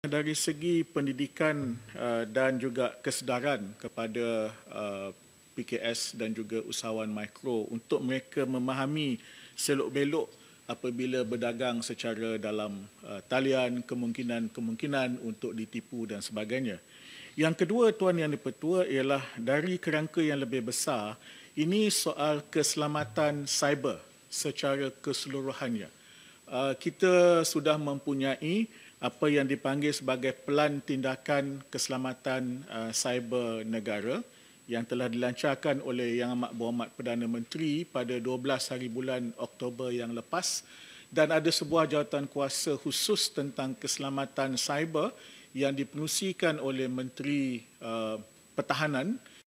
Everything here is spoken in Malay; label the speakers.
Speaker 1: dari segi pendidikan uh, dan juga kesedaran kepada uh, PKS dan juga usahawan mikro untuk mereka memahami selok belok apabila berdagang secara dalam uh, talian kemungkinan-kemungkinan untuk ditipu dan sebagainya. Yang kedua tuan yang dipertua ialah dari kerangka yang lebih besar ini soal keselamatan cyber secara keseluruhannya. Eh, kita sudah mempunyai apa yang dipanggil sebagai pelan tindakan keselamatan eh, cyber negara yang telah dilancarkan oleh Yang Amat Berhormat Perdana Menteri pada 12 hari bulan Oktober yang lepas dan ada sebuah jawatan kuasa khusus tentang keselamatan cyber yang dipenusikan oleh Menteri eh, Pertahanan